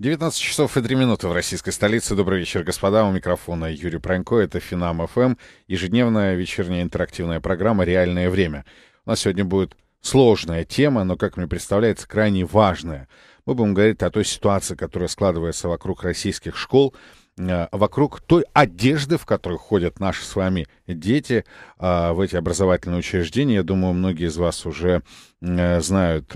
19 часов и 3 минуты в российской столице. Добрый вечер, господа. У микрофона Юрий Пронько. Это Финам ФМ. Эм». Ежедневная вечерняя интерактивная программа «Реальное время». У нас сегодня будет сложная тема, но, как мне представляется, крайне важная. Мы будем говорить о той ситуации, которая складывается вокруг российских школ – Э, вокруг той одежды, в которой ходят наши с вами дети э, в эти образовательные учреждения. Я думаю, многие из вас уже э, знают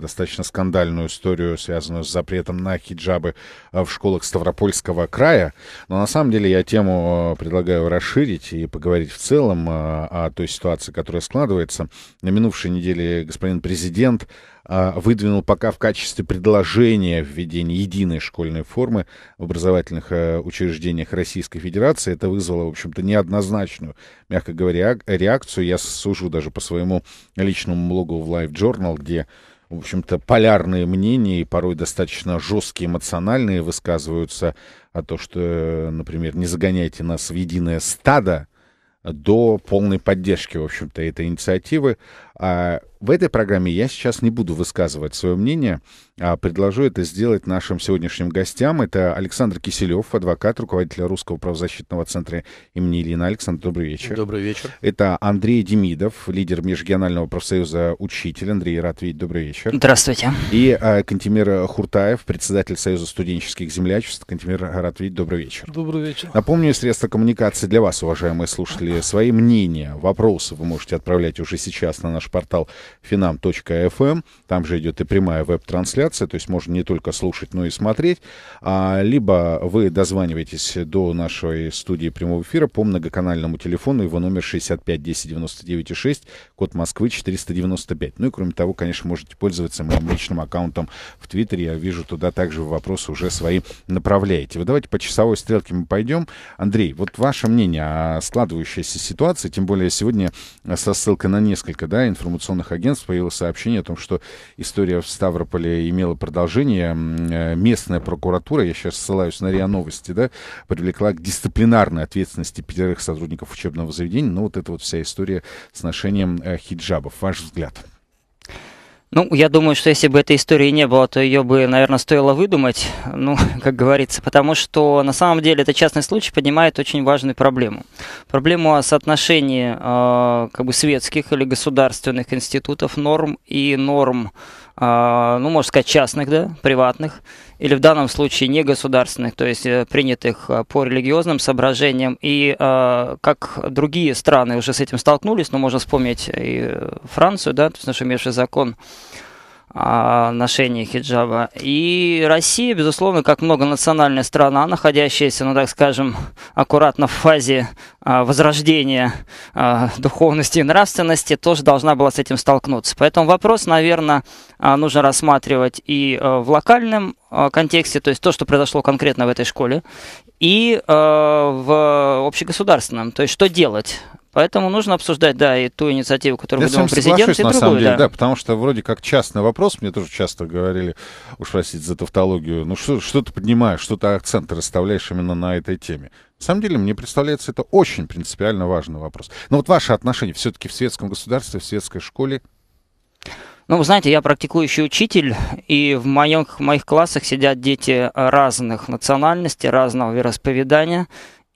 достаточно скандальную историю, связанную с запретом на хиджабы в школах Ставропольского края. Но на самом деле я тему предлагаю расширить и поговорить в целом о той ситуации, которая складывается. На минувшей неделе господин президент а, выдвинул пока в качестве предложения введения единой школьной формы в образовательных э, учреждениях Российской Федерации. Это вызвало, в общем-то, неоднозначную, мягко говоря, реакцию. Я сужу даже по своему личному блогу в Live Journal, где в общем-то, полярные мнения и порой достаточно жесткие эмоциональные высказываются о том, что, например, не загоняйте нас в единое стадо, до полной поддержки, в общем-то, этой инициативы. А в этой программе я сейчас не буду высказывать свое мнение, а предложу это сделать нашим сегодняшним гостям. Это Александр Киселев, адвокат, руководитель Русского правозащитного центра имени Ильина. Александр, добрый вечер. Добрый вечер. Это Андрей Демидов, лидер Межрегионального профсоюза «Учитель». Андрей, рад видеть. Добрый вечер. Здравствуйте. И а, Кантемир Хуртаев, председатель Союза студенческих землячеств. Кантемир, рад видеть. Добрый вечер. Добрый вечер. Напомню, средства коммуникации для вас, уважаемые слушатели. Свои мнения, вопросы вы можете отправлять уже сейчас на наш наш портал finam.fm. Эм. Там же идет и прямая веб-трансляция, то есть можно не только слушать, но и смотреть. А, либо вы дозваниваетесь до нашей студии прямого эфира по многоканальному телефону, его номер 65 10 99 6, код Москвы 495. Ну и кроме того, конечно, можете пользоваться моим личным аккаунтом в Твиттере. Я вижу, туда также вопросы уже свои направляете. Вы давайте по часовой стрелке мы пойдем. Андрей, вот ваше мнение о складывающейся ситуации, тем более сегодня со ссылкой на несколько да, информаций информационных агентств появилось сообщение о том, что история в Ставрополе имела продолжение. Э, местная прокуратура, я сейчас ссылаюсь на РИА Новости, да, привлекла к дисциплинарной ответственности пятерых сотрудников учебного заведения. Ну, вот эта вот вся история с ношением э, хиджабов. Ваш взгляд? Ну, я думаю, что если бы этой истории не было, то ее бы, наверное, стоило выдумать, ну, как говорится, потому что на самом деле этот частный случай поднимает очень важную проблему. Проблему о соотношении э, как бы светских или государственных институтов, норм и норм, э, ну, можно сказать, частных, да, приватных, или в данном случае негосударственных, то есть э, принятых э, по религиозным соображениям. И э, как другие страны уже с этим столкнулись, но ну, можно вспомнить и Францию, да, то есть нашумевший закон ношении хиджаба. И Россия, безусловно, как многонациональная страна, находящаяся, ну так скажем, аккуратно в фазе а, возрождения а, духовности и нравственности, тоже должна была с этим столкнуться. Поэтому вопрос, наверное, а, нужно рассматривать и в локальном контексте, то есть то, что произошло конкретно в этой школе, и в общегосударственном, то есть что делать Поэтому нужно обсуждать, да, и ту инициативу, которую Я президент, и на другую, самом деле, да. да. Потому что вроде как частный вопрос, мне тоже часто говорили, уж простите за тавтологию, ну что, что ты поднимаешь, что ты акценты расставляешь именно на этой теме. На самом деле, мне представляется, это очень принципиально важный вопрос. Но вот ваше отношение все-таки в светском государстве, в светской школе ну, вы знаете, я практикующий учитель, и в моих, в моих классах сидят дети разных национальностей, разного вероисповедания.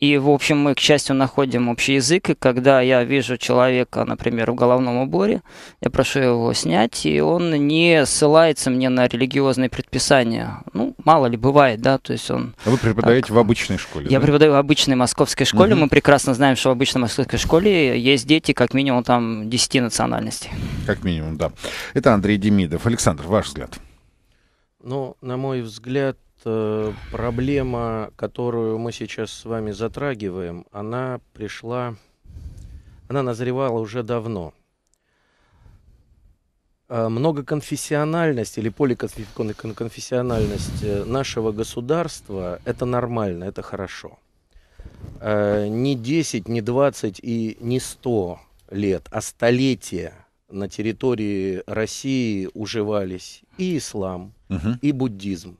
И, в общем, мы, к счастью, находим общий язык, и когда я вижу человека, например, в головном уборе, я прошу его снять, и он не ссылается мне на религиозные предписания. Ну, мало ли, бывает, да, то есть он... А вы преподаете так, в обычной школе, Я да? преподаю в обычной московской школе, угу. мы прекрасно знаем, что в обычной московской школе есть дети как минимум там 10 национальностей. Как минимум, да. Это Андрей Демидов. Александр, ваш взгляд? Ну, на мой взгляд, Э, проблема, которую мы сейчас с вами затрагиваем, она пришла, она назревала уже давно. Э, многоконфессиональность или поликонфессиональность э, нашего государства – это нормально, это хорошо. Э, не 10, не 20 и не 100 лет, а столетия на территории России уживались и ислам, угу. и буддизм,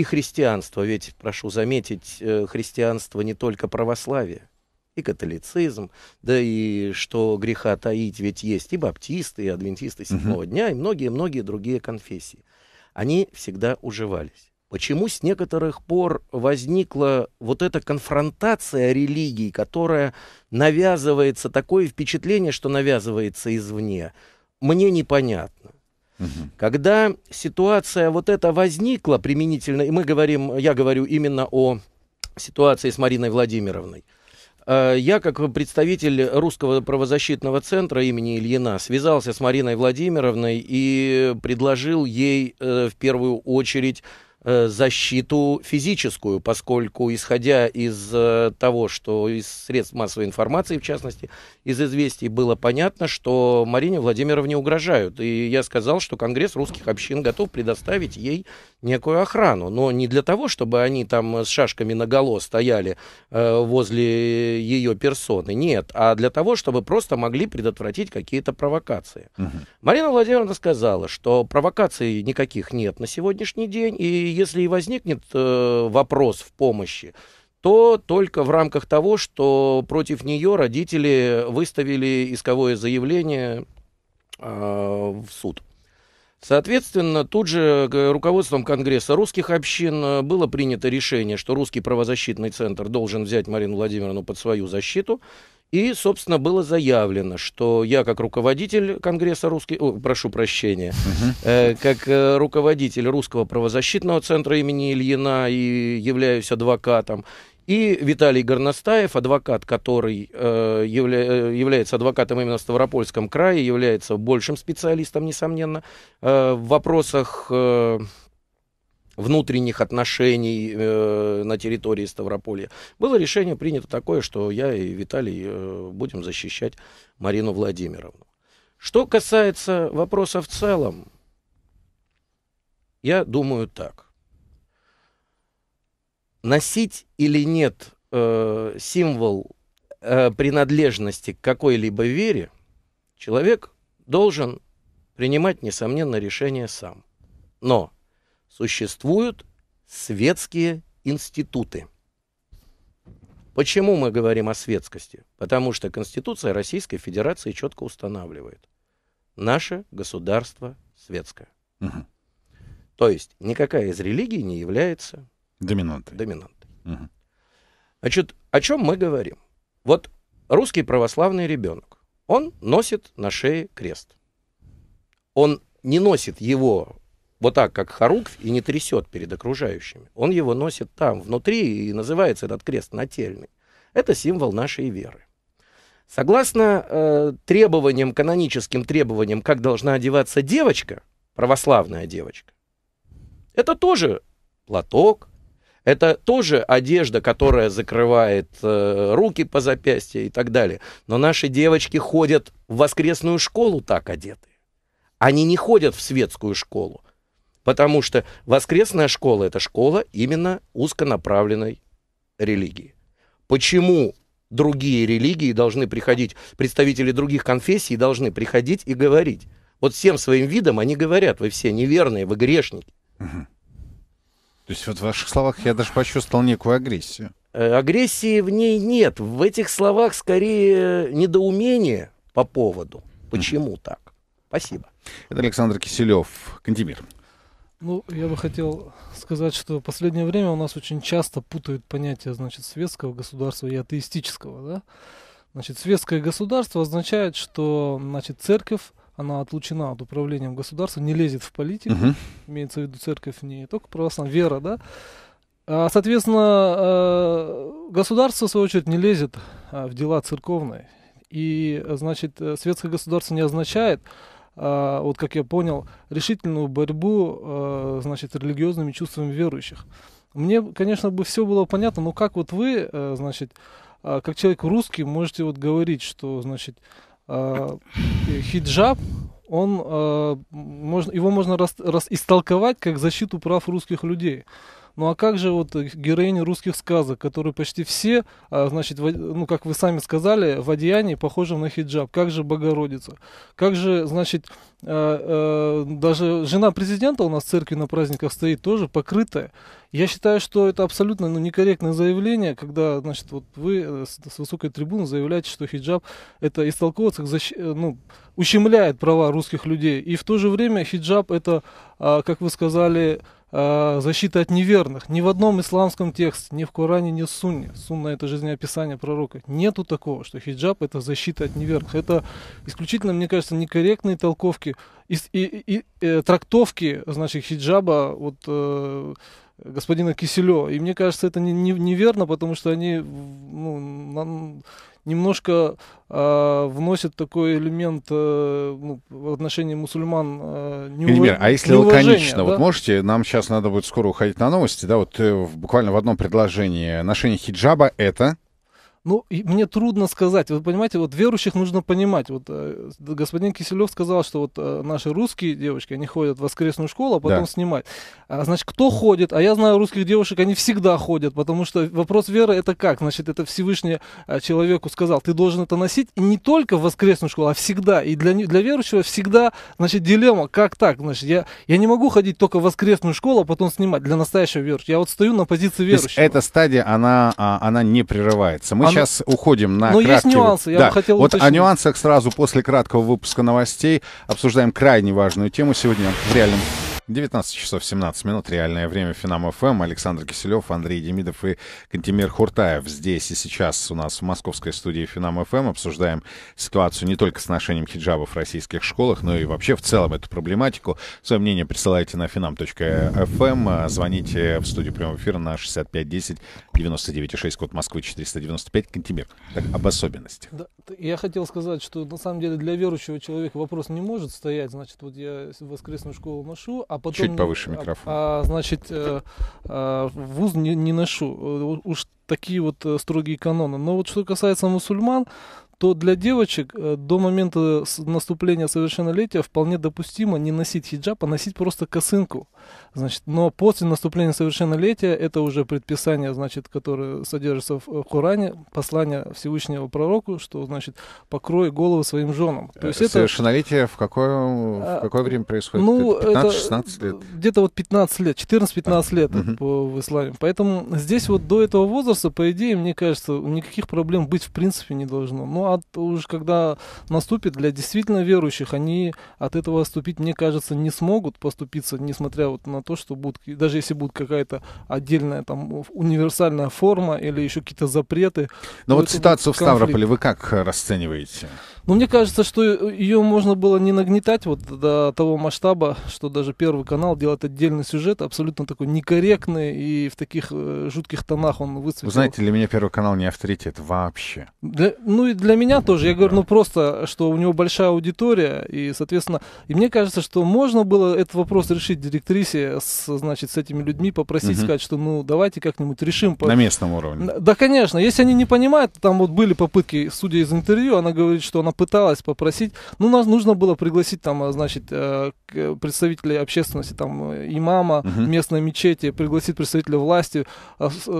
и христианство. Ведь, прошу заметить, э, христианство не только православие, и католицизм, да и что греха таить, ведь есть и баптисты, и адвентисты седьмого угу. дня, и многие-многие другие конфессии. Они всегда уживались. Почему с некоторых пор возникла вот эта конфронтация религий, которая навязывается, такое впечатление, что навязывается извне, мне непонятно. Когда ситуация вот эта возникла применительно, и мы говорим, я говорю именно о ситуации с Мариной Владимировной, э, я, как представитель Русского правозащитного центра имени Ильина, связался с Мариной Владимировной и предложил ей э, в первую очередь Э, защиту физическую, поскольку, исходя из э, того, что из средств массовой информации, в частности, из известий, было понятно, что Марине Владимировне угрожают. И я сказал, что Конгресс русских общин готов предоставить ей некую охрану, но не для того, чтобы они там с шашками наголо стояли э, возле ее персоны, нет, а для того, чтобы просто могли предотвратить какие-то провокации. Угу. Марина Владимировна сказала, что провокаций никаких нет на сегодняшний день, и если и возникнет э, вопрос в помощи, то только в рамках того, что против нее родители выставили исковое заявление э, в суд. Соответственно, тут же руководством Конгресса русских общин э, было принято решение, что русский правозащитный центр должен взять Марину Владимировну под свою защиту и, собственно, было заявлено, что я как руководитель Конгресса русский, о, прошу прощения, угу. э, как э, руководитель Русского правозащитного центра имени Ильина и являюсь адвокатом, и Виталий Горностаев, адвокат, который э, явля, э, является адвокатом именно в Ставропольском крае, является большим специалистом, несомненно, э, в вопросах э, внутренних отношений э, на территории Ставрополя было решение принято такое, что я и Виталий э, будем защищать Марину Владимировну. Что касается вопроса в целом, я думаю так. Носить или нет э, символ э, принадлежности к какой-либо вере, человек должен принимать, несомненно, решение сам. Но существуют светские институты. Почему мы говорим о светскости? Потому что Конституция Российской Федерации четко устанавливает. Наше государство светское. Угу. То есть никакая из религий не является доминантой. доминантой. Угу. Значит, о чем мы говорим? Вот русский православный ребенок, он носит на шее крест. Он не носит его вот так, как Харукф, и не трясет перед окружающими. Он его носит там, внутри, и называется этот крест нательный. Это символ нашей веры. Согласно э, требованиям, каноническим требованиям, как должна одеваться девочка, православная девочка, это тоже платок, это тоже одежда, которая закрывает э, руки по запястье и так далее. Но наши девочки ходят в воскресную школу так одеты. Они не ходят в светскую школу. Потому что воскресная школа – это школа именно узконаправленной религии. Почему другие религии должны приходить, представители других конфессий должны приходить и говорить? Вот всем своим видом они говорят, вы все неверные, вы грешники. То есть вот в ваших словах я даже почувствовал некую агрессию. Э, агрессии в ней нет. В этих словах скорее недоумение по поводу. Почему так? Спасибо. Это Александр Киселев, Кантемир. Ну, я бы хотел сказать, что в последнее время у нас очень часто путают понятия, значит, светского государства и атеистического, да? Значит, светское государство означает, что, значит, церковь, она отлучена от управления государства, не лезет в политику, Uh -huh. имеется в виду церковь не только православная, вера, да? А, соответственно, э, государство, в свою очередь, не лезет э, в дела церковные. И, э, значит, светское государство не означает, а, вот как я понял, решительную борьбу, а, значит, религиозными чувствами верующих. Мне, конечно, бы все было понятно, но как вот вы, а, значит, как человек русский, можете вот говорить, что, значит, э, хиджаб, он, его можно рас, рас, истолковать как защиту прав русских людей. Ну а как же вот э, героини русских сказок, которые почти все, а, значит, ну как вы сами сказали, в одеянии похожи на хиджаб. Как же Богородица? Как же, значит, а, а, даже жена президента у нас в церкви на праздниках стоит тоже покрытая. Я считаю, что это абсолютно ну, некорректное заявление, когда, значит, вот вы э, с, с высокой трибуны заявляете, что хиджаб это истолковывается, защ... Э, ну, ущемляет права русских людей. И в то же время хиджаб это, как вы сказали, а, защита от неверных. Ни в одном исламском тексте, ни в Коране, ни в Сунне. Сунна это жизнеописание пророка. Нету такого, что хиджаб это защита от неверных. Это исключительно, мне кажется, некорректные толковки и, и, и, и э, трактовки, значит, хиджаба вот э, господина Киселева. И мне кажется, это не, не, неверно, потому что они ну, нам, немножко э, вносит такой элемент э, ну, в отношении мусульман э, неуваж... Эльмир, а если лаконично, да? вот можете, нам сейчас надо будет скоро уходить на новости, да, вот э, буквально в одном предложении. Ношение хиджаба — это... Ну, мне трудно сказать. Вы понимаете, вот верующих нужно понимать. Вот э, господин Киселев сказал, что вот э, наши русские девочки, они ходят в воскресную школу, а потом да. снимать. А, значит, кто ходит? А я знаю русских девушек, они всегда ходят, потому что вопрос веры это как? Значит, это Всевышний э, человеку сказал, ты должен это носить и не только в воскресную школу, а всегда. И для, для верующего всегда, значит, дилемма, как так? Значит, я, я не могу ходить только в воскресную школу, а потом снимать для настоящего верующего. Я вот стою на позиции верующего. То есть эта стадия, она, а, она не прерывается. Мы сейчас уходим на Но краткий... есть нюансы, я да. бы хотел Вот уточнить. о нюансах сразу после краткого выпуска новостей обсуждаем крайне важную тему сегодня в реальном 19 часов 17 минут. Реальное время Финам ФМ. Эм. Александр Киселев, Андрей Демидов и Кантимир Хуртаев. Здесь и сейчас у нас в московской студии Финам ФМ эм. обсуждаем ситуацию не только с ношением хиджабов в российских школах, но и вообще в целом эту проблематику. Свое мнение присылайте на finam.fm. Эм. Звоните в студию прямого эфира на 6510 99,6, код Москвы 495. Кантимир так, об особенностях. Да, я хотел сказать, что на самом деле для верующего человека вопрос не может стоять. Значит, вот я воскресную школу ношу, а потом... Чуть повыше микрофон. А, а значит, э, а, а, вуз не, не ношу. Э, уж такие вот э, строгие каноны. Но вот что касается мусульман, то для девочек до момента наступления совершеннолетия вполне допустимо не носить хиджаб, а носить просто косынку. Значит, но после наступления совершеннолетия это уже предписание, значит, которое содержится в э, Коране, послание Всевышнего пророку, что значит покрой голову своим женам. То есть э, совершеннолетие это, в какое в а, какое время происходит? Ну, 15-16 лет. Где-то вот 15 лет, 14-15 а, лет угу. по, в исламе. Поэтому здесь вот до этого возраста, по идее, мне кажется, никаких проблем быть в принципе не должно. Ну, а уж когда наступит для действительно верующих, они от этого отступить, мне кажется, не смогут поступиться, несмотря вот на то, что будет, даже если будет какая-то отдельная там универсальная форма или еще какие-то запреты. Но вот ситуацию в Ставрополе вы как э, расцениваете? Но ну, мне кажется, что ее можно было не нагнетать вот до того масштаба, что даже Первый канал делает отдельный сюжет, абсолютно такой некорректный, и в таких э, жутких тонах он высветил. Вы знаете, для меня Первый канал не авторитет вообще. Для, ну и для меня ну, тоже. Я говорю, ну просто, что у него большая аудитория, и, соответственно, и мне кажется, что можно было этот вопрос решить директрисе, с, значит, с этими людьми, попросить, угу. сказать, что ну давайте как-нибудь решим. На местном уровне. Да, конечно. Если они не понимают, там вот были попытки, судя из интервью, она говорит, что она она пыталась попросить, ну, нас нужно было пригласить там, э, значит, э, э, представителей общественности, там, имама uh местной мечети, пригласить представителя власти,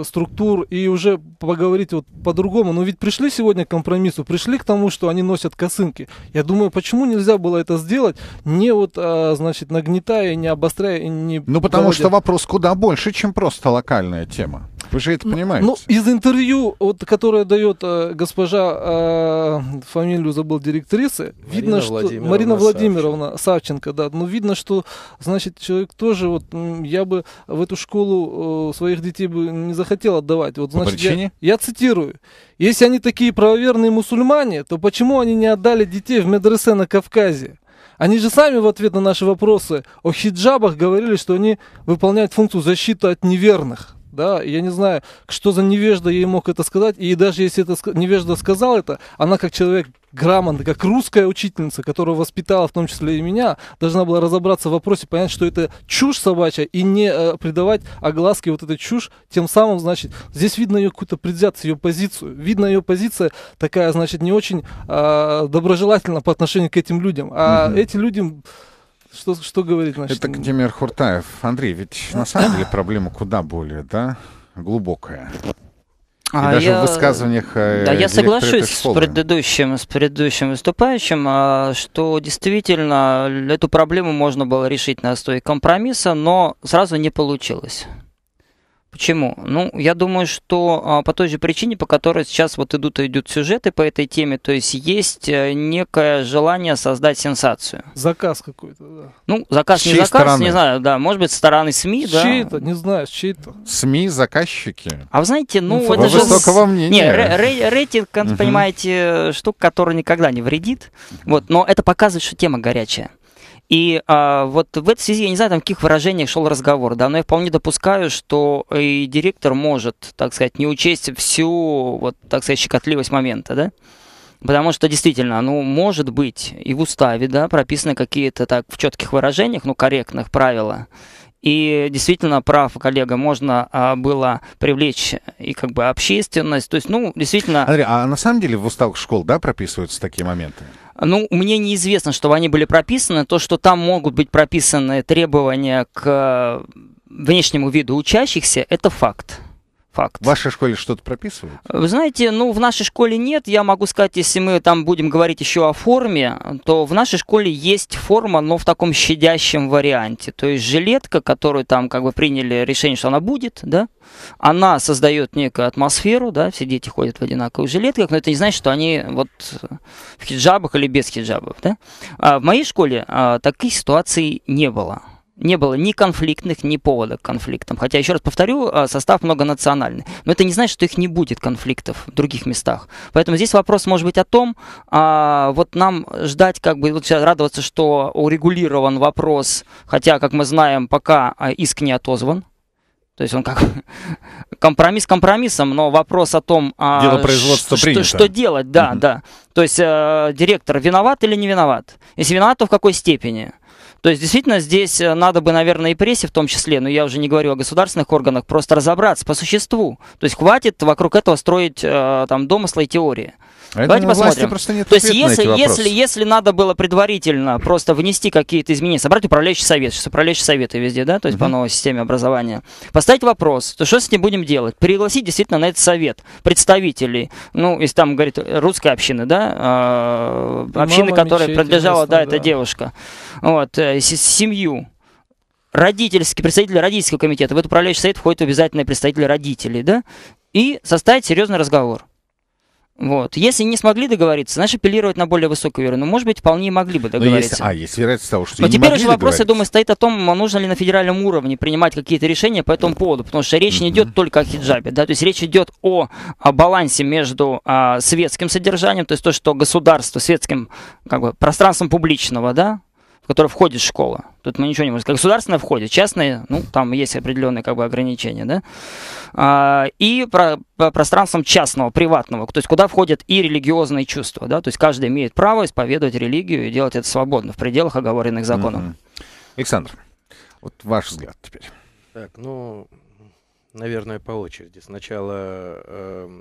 структур и уже поговорить вот по-другому. Но ведь пришли сегодня к компромиссу, пришли к тому, что они носят косынки. Я думаю, почему нельзя было это сделать, не вот, значит, нагнетая, не обостряя, не... Ну, потому доводя... что вопрос куда больше, чем просто локальная тема. Вы же это ну, понимаете. Ну, из интервью, вот, которое дает э, госпожа, э, фамилию забыл, директрисы, Марина видно, что... Владимировна Марина Владимировна Савченко. Савченко, да. Ну, видно, что, значит, человек тоже, вот, я бы в эту школу э, своих детей бы не захотел отдавать. Вот, значит, По причине? Я, я цитирую. Если они такие правоверные мусульмане, то почему они не отдали детей в медресе на Кавказе? Они же сами в ответ на наши вопросы о хиджабах говорили, что они выполняют функцию защиты от неверных да, я не знаю, что за невежда ей мог это сказать, и даже если это невежда сказал это, она как человек грамотный, как русская учительница, которая воспитала в том числе и меня, должна была разобраться в вопросе, понять, что это чушь собачья, и не э, придавать огласке вот этой чушь, тем самым, значит, здесь видно ее какую-то предвзятость, ее позицию, видно ее позиция такая, значит, не очень э, доброжелательна по отношению к этим людям, а угу. эти люди что, что говорит значит? Это Кемер Хуртаев. Андрей, ведь на самом деле проблема куда более, да, глубокая. И а даже я, в высказываниях э, Да, я соглашусь с предыдущим, с предыдущим выступающим, а, что действительно эту проблему можно было решить на основе компромисса, но сразу не получилось. Почему? Ну, я думаю, что а, по той же причине, по которой сейчас вот идут и идут сюжеты по этой теме, то есть есть э, некое желание создать сенсацию. Заказ какой-то, да. Ну, заказ, с не заказ, стороны? не знаю, да, может быть, стороны СМИ, с да. Чьи-то, не знаю, с чьи-то. СМИ, заказчики. А вы знаете, ну, Инфо... это же... высокого мнения. Не, ре- рейтинг, угу. понимаете, штука, которая никогда не вредит, вот, но это показывает, что тема горячая. И а, вот в этой связи, я не знаю, там, в каких выражениях шел разговор, да, но я вполне допускаю, что и директор может, так сказать, не учесть всю, вот, так сказать, щекотливость момента, да. Потому что действительно, ну, может быть, и в уставе, да, прописаны какие-то так в четких выражениях, ну, корректных правила. И действительно, прав коллега, можно а, было привлечь и как бы общественность. То есть, ну, действительно... Андрей, а на самом деле в уставах школ, да, прописываются такие моменты? Ну, мне неизвестно, чтобы они были прописаны. То, что там могут быть прописаны требования к э, внешнему виду учащихся, это факт факт. В вашей школе что-то прописывают? Вы знаете, ну, в нашей школе нет. Я могу сказать, если мы там будем говорить еще о форме, то в нашей школе есть форма, но в таком щадящем варианте. То есть жилетка, которую там как бы приняли решение, что она будет, да, она создает некую атмосферу, да, все дети ходят в одинаковых жилетках, но это не значит, что они вот в хиджабах или без хиджабов, да. А в моей школе а, таких ситуаций не было не было ни конфликтных, ни повода к конфликтам. Хотя, еще раз повторю, а, состав многонациональный. Но это не значит, что их не будет конфликтов в других местах. Поэтому здесь вопрос может быть о том, а, вот нам ждать, как бы, вот сейчас радоваться, что урегулирован вопрос, хотя, как мы знаем, пока а, иск не отозван. То есть он как компромисс компромиссом, но вопрос о том, а, Дело производства что, что делать, да, угу. да. То есть э, директор виноват или не виноват? Если виноват, то в какой степени? То есть, действительно, здесь э, надо бы, наверное, и прессе в том числе, но я уже не говорю о государственных органах, просто разобраться по существу. То есть, хватит вокруг этого строить э, там домыслы и теории. А Давайте думаю, посмотрим. Просто нет То есть если, если, если надо было предварительно просто внести какие-то изменения, собрать управляющий совет, сейчас управляющие советы везде, да, то есть Uh -huh. по новой системе образования, поставить вопрос, то что с ним будем делать? Пригласить действительно на этот совет представителей, ну, если там, говорит, русской общины, да, э, общины, которой принадлежала, да, эта девушка, вот, э, семью, родительский, представители родительского комитета, в этот управляющий совет входят обязательно представители родителей, да, и составить серьезный разговор. Вот. Если не смогли договориться, значит, апеллировать на более высокую веру. ну, может быть, вполне могли бы ну, договориться. есть, а, есть вероятность того, что Но теперь уже вопрос, я думаю, стоит о том, нужно ли на федеральном уровне принимать какие-то решения по этому поводу. Потому что речь не идет только о хиджабе. Да? То есть речь идет о, о балансе между а, светским содержанием, то есть то, что государство светским как бы, пространством публичного, да, который входит в школу. Тут мы ничего не можем сказать. Государственная входит, частная, ну, там есть определенные как бы ограничения, да. А, и про, по пространством частного, приватного, то есть куда входят и религиозные чувства, да, то есть каждый имеет право исповедовать религию и делать это свободно в пределах оговоренных законов. Mm-hmm. Александр, вот ваш взгляд теперь. Так, ну, наверное, по очереди. Сначала э,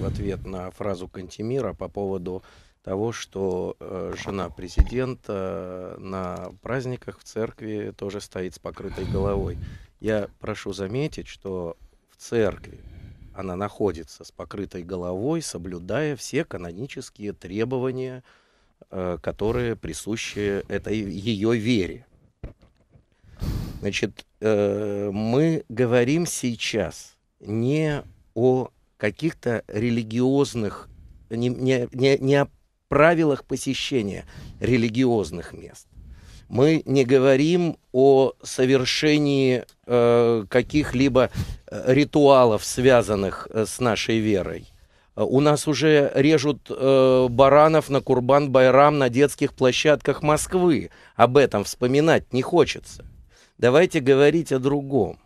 в ответ на фразу Кантимира по поводу того, что э, жена президента э, на праздниках в церкви тоже стоит с покрытой головой. Я прошу заметить, что в церкви она находится с покрытой головой, соблюдая все канонические требования, э, которые присущи этой ее вере. Значит, мы говорим сейчас не о каких-то религиозных, не, не, не, не о правилах посещения религиозных мест. Мы не говорим о совершении э, каких-либо э, ритуалов, связанных э, с нашей верой. Э, у нас уже режут э, баранов на Курбан-Байрам на детских площадках Москвы. Об этом вспоминать не хочется. Давайте говорить о другом.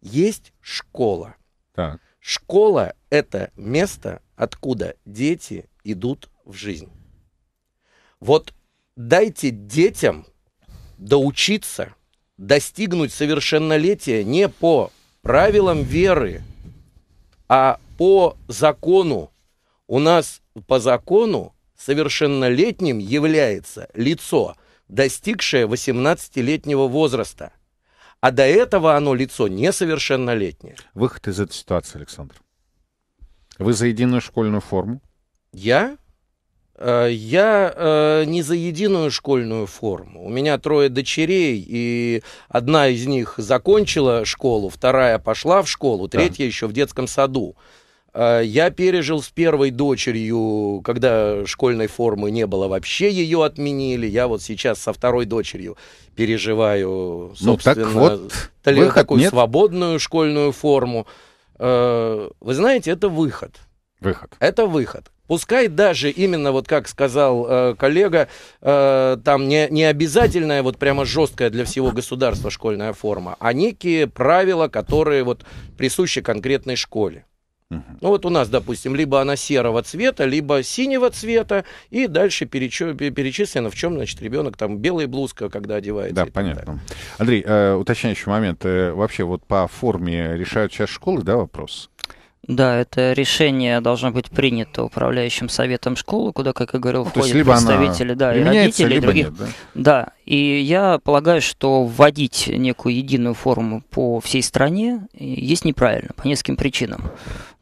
Есть школа. Так. Школа – это место, откуда дети идут в жизнь. Вот дайте детям доучиться, достигнуть совершеннолетия не по правилам веры, а по закону. У нас по закону совершеннолетним является лицо, достигшее 18-летнего возраста. А до этого оно лицо несовершеннолетнее. Выход из этой ситуации, Александр. Вы за единую школьную форму? Я? Э, я э, не за единую школьную форму. У меня трое дочерей, и одна из них закончила школу, вторая пошла в школу, третья да. еще в детском саду. Э, я пережил с первой дочерью, когда школьной формы не было вообще, ее отменили. Я вот сейчас со второй дочерью переживаю, собственно, ну, так вот, такую нет. свободную школьную форму. Э, вы знаете, это выход. Выход. Это выход. Пускай даже именно, вот как сказал э, коллега, э, там не, не обязательная, вот прямо жесткая для всего государства школьная форма, а некие правила, которые вот присущи конкретной школе. Ну вот у нас, допустим, либо она серого цвета, либо синего цвета, и дальше перечи, перечислено, в чем, значит, ребенок там белая блузка, когда одевается. Да, понятно. Так. Андрей, э, уточняющий момент. Э, вообще вот по форме решают сейчас школы, да, вопрос? Да, это решение должно быть принято управляющим советом школы, куда, как я говорил, ну, входят либо представители, да, и родители, и других. Нет, да? да, и я полагаю, что вводить некую единую форму по всей стране э, есть неправильно, по нескольким причинам.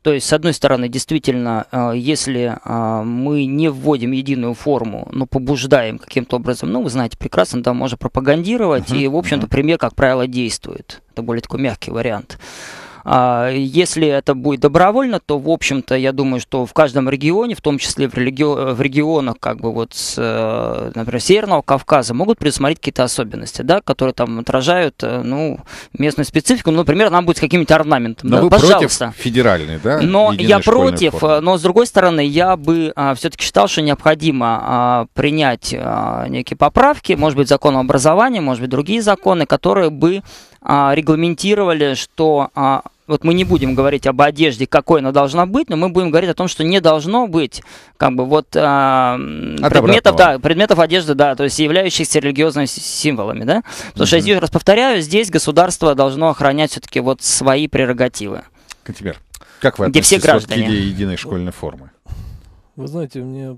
То есть, с одной стороны, действительно, э, если э, мы не вводим единую форму, но побуждаем каким-то образом, ну, вы знаете прекрасно, там можно пропагандировать, uh-huh, и, в общем-то, uh-huh. пример, как правило, действует. Это более такой мягкий вариант. А, если это будет добровольно, то, в общем-то, я думаю, что в каждом регионе, в том числе в, религи... в регионах, как бы вот, с, э, например, Северного Кавказа, могут предусмотреть какие-то особенности, да, которые там отражают, э, ну, местную специфику. Ну, например, нам будет с каким-нибудь орнаментом. Но да, вы пожалуйста. против федеральный, да? Но я против, формы. Э, но, с другой стороны, я бы а, все-таки считал, что необходимо а, принять а, некие поправки, может быть, закон об образовании, может быть, другие законы, которые бы регламентировали, что вот мы не будем говорить об одежде, какой она должна быть, но мы будем говорить о том, что не должно быть, как бы вот а, предметов, да, предметов одежды, да, то есть являющихся религиозными символами, да. Потому угу. что здесь, раз повторяю, здесь государство должно охранять все-таки вот свои прерогативы. Кантемир, как вы относитесь все граждане. к идее единой школьной формы? Вы знаете, мне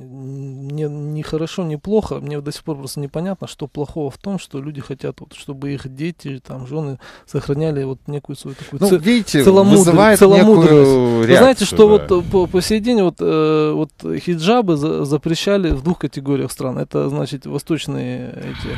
не, не хорошо, не плохо. Мне до сих пор просто непонятно, что плохого в том, что люди хотят, вот, чтобы их дети, там, жены сохраняли вот некую свою такую ну, ц... видите, целомудрие, вызывает целомудрие. Некую реакцию, Вы знаете, что да. вот э, по, по сей день вот, э, вот хиджабы за, запрещали в двух категориях стран. Это, значит, восточные эти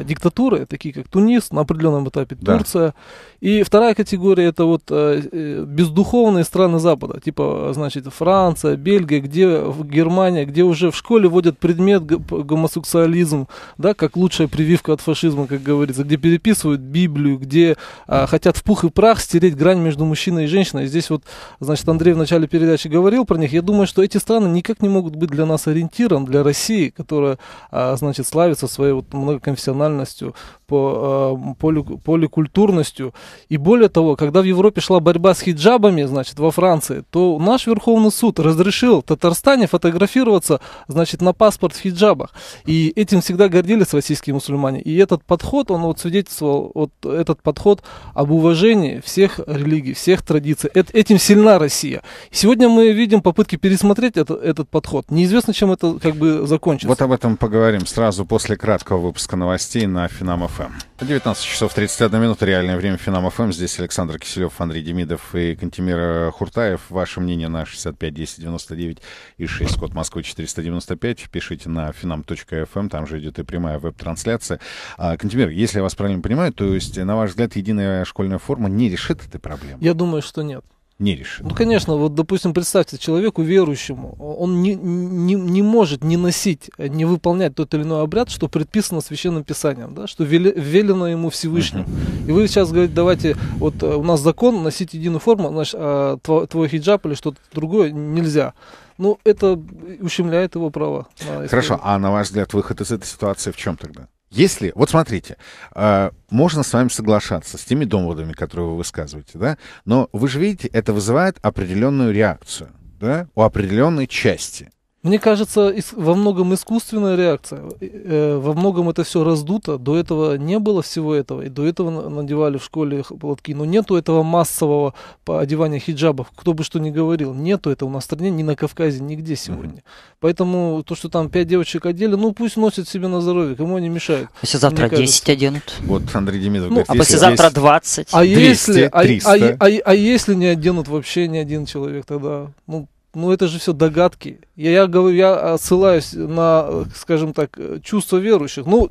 э, диктатуры, такие как Тунис, на определенном этапе да. Турция. И вторая категория это вот э, э, бездуховные страны Запада, типа, значит, Франция, Бельгия, где в Германия, где где уже в школе вводят предмет гомосексуализм, да, как лучшая прививка от фашизма, как говорится, где переписывают Библию, где а, хотят в пух и прах стереть грань между мужчиной и женщиной. здесь вот, значит, Андрей в начале передачи говорил про них. Я думаю, что эти страны никак не могут быть для нас ориентиром, для России, которая, а, значит, славится своей вот многоконфессиональностью, по, а, поли, поликультурностью. И более того, когда в Европе шла борьба с хиджабами, значит, во Франции, то наш Верховный суд разрешил Татарстане фотографироваться катаются, значит, на паспорт в хиджабах. И этим всегда гордились российские мусульмане. И этот подход, он вот свидетельствовал, вот этот подход об уважении всех религий, всех традиций. Эт, этим сильна Россия. Сегодня мы видим попытки пересмотреть это, этот подход. Неизвестно, чем это как бы закончится. Вот об этом поговорим сразу после краткого выпуска новостей на Финам ФМ. 19 часов 31 минут, реальное время Финам ФМ. Здесь Александр Киселев, Андрей Демидов и Кантимир Хуртаев. Ваше мнение на 65 10 99 и 6, код Москвы 495, пишите на finam.fm, эм, там же идет и прямая веб-трансляция. А, Кантемир, если я вас правильно понимаю, то есть, на ваш взгляд, единая школьная форма не решит этой проблемы? Я думаю, что нет не решит. Ну, конечно, вот, допустим, представьте, человеку верующему, он не, не, не может не носить, не выполнять тот или иной обряд, что предписано Священным Писанием, да, что вели, велено ему Всевышним. И вы сейчас говорите, давайте, вот э, у нас закон, носить единую форму, значит, а, твой, твой хиджаб или что-то другое нельзя. Ну, это ущемляет его права. Хорошо, а на ваш взгляд, выход из этой ситуации в чем тогда? Если, вот смотрите, э, можно с вами соглашаться с теми доводами, которые вы высказываете, да, но вы же видите, это вызывает определенную реакцию, да, у определенной части. Мне кажется, во многом искусственная реакция, э, во многом это все раздуто, до этого не было всего этого, и до этого надевали в школе платки, но нету этого массового одевания хиджабов, кто бы что ни говорил, нету этого у нас в стране, ни на Кавказе, нигде сегодня. mm Поэтому то, что там пять девочек одели, ну пусть носят себе на здоровье, кому они мешают. А Послезавтра 10 кажется. оденут. Вот Андрей Демидов ну, говорит, а послезавтра 10, 20. А 200, если, 300. А, а, а, а если не оденут вообще ни один человек, тогда, ну, ну это же все догадки. Я, я говорю, я ссылаюсь на, скажем так, чувство верующих. Ну,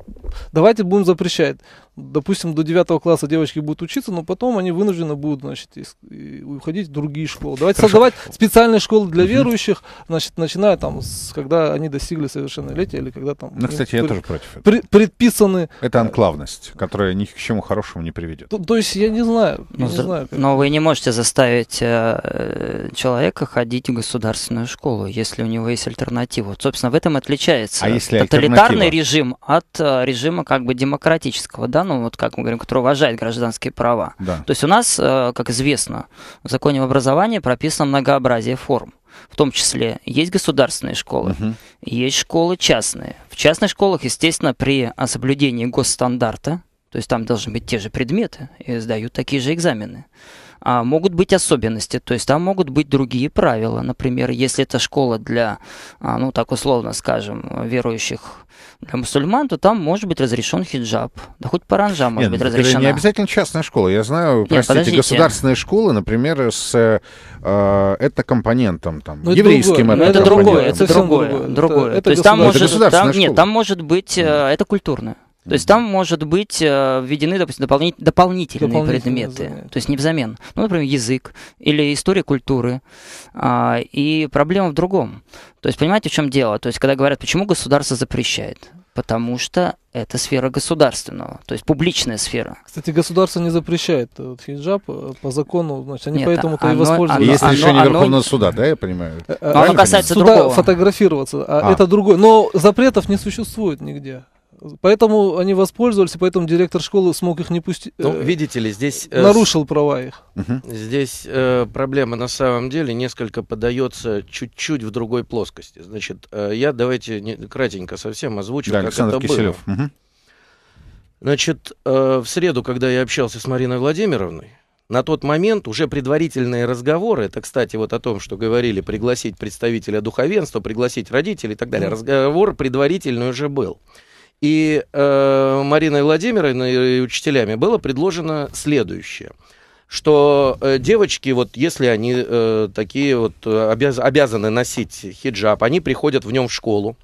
давайте будем запрещать допустим, до 9 класса девочки будут учиться, но потом они вынуждены будут, значит, уходить в другие школы. Давайте Хорошо. создавать специальные школы для угу. верующих, значит, начиная там, с, когда они достигли совершеннолетия или когда там... Ну, кстати, я тоже против этого. При, предписаны... Это анклавность, которая ни к чему хорошему не приведет. То, то есть, я не знаю. Я ну, не знаю как... Но вы не можете заставить э, э, человека ходить в государственную школу, если у него есть альтернатива. Вот, собственно, в этом отличается а если тоталитарный режим от э, режима как бы демократического, да, ну вот как мы говорим, который уважает гражданские права. Да. То есть у нас, э, как известно, в законе об образовании прописано многообразие форм. В том числе есть государственные школы, угу. есть школы частные. В частных школах, естественно, при а, соблюдении госстандарта, то есть там должны быть те же предметы, и сдают такие же экзамены а, могут быть особенности, то есть там могут быть другие правила. Например, если это школа для, а, ну так условно скажем, верующих для мусульман, то там может быть разрешен хиджаб. Да хоть паранжа может Нет, быть ну, разрешена. Не обязательно частная школа. Я знаю, Нет, простите, подождите. государственные школы, например, с э, э компонентом там, Но ну, еврейским это, ну, это другое, это другое, другое. другое. Это, это то есть там может, там, школа. нет, там может быть, э, это культурное. То есть там может быть э, введены, допустим, дополни- дополнительные, дополнительные предметы, взамен. то есть не взамен. Ну, например, язык или история культуры. Э, и проблема в другом. То есть понимаете, в чем дело? То есть когда говорят, почему государство запрещает? Потому что это сфера государственного, то есть публичная сфера. Кстати, государство не запрещает э, вот, хиджаб э, по закону, значит, они поэтому-то и воспользуются. А есть оно, решение оно, Верховного оно... суда, да, я понимаю? Но оно касается понимаю? другого. Суда фотографироваться, а, а это другое. Но запретов не существует нигде. Поэтому они воспользовались, поэтому директор школы смог их не пустить. Ну, э, видите ли, здесь... Э, нарушил права их. Угу. Здесь э, проблема на самом деле несколько подается чуть-чуть в другой плоскости. Значит, э, я давайте не, кратенько совсем озвучу, да, как Александр это Киселев. было. Угу. Значит, э, в среду, когда я общался с Мариной Владимировной, на тот момент уже предварительные разговоры, это, кстати, вот о том, что говорили, пригласить представителя духовенства, пригласить родителей и так далее, разговор предварительный уже был. И э, Мариной Владимировной и учителями было предложено следующее что э, девочки, вот если они э, такие вот э, обяз обязаны носить хиджаб, они приходят в нем в школу,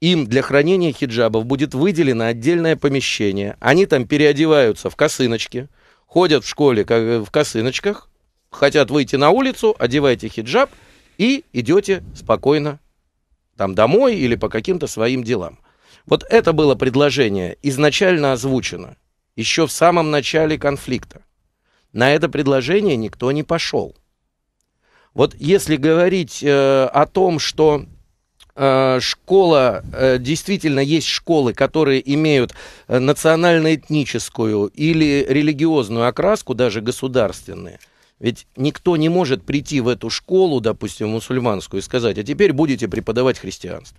им для хранения хиджабов будет выделено отдельное помещение, они там переодеваются в косыночки, ходят в школе как, э, в косыночках, хотят выйти на улицу, одевайте хиджаб и идете спокойно там домой или по каким-то своим делам. Вот это было предложение изначально озвучено, еще в самом начале конфликта. На это предложение никто не пошел. Вот если говорить э, о том, что э, школа, э, действительно есть школы, которые имеют э, национально-этническую или религиозную окраску, даже государственные, ведь никто не может прийти в эту школу, допустим, мусульманскую, и сказать, а теперь будете преподавать христианство.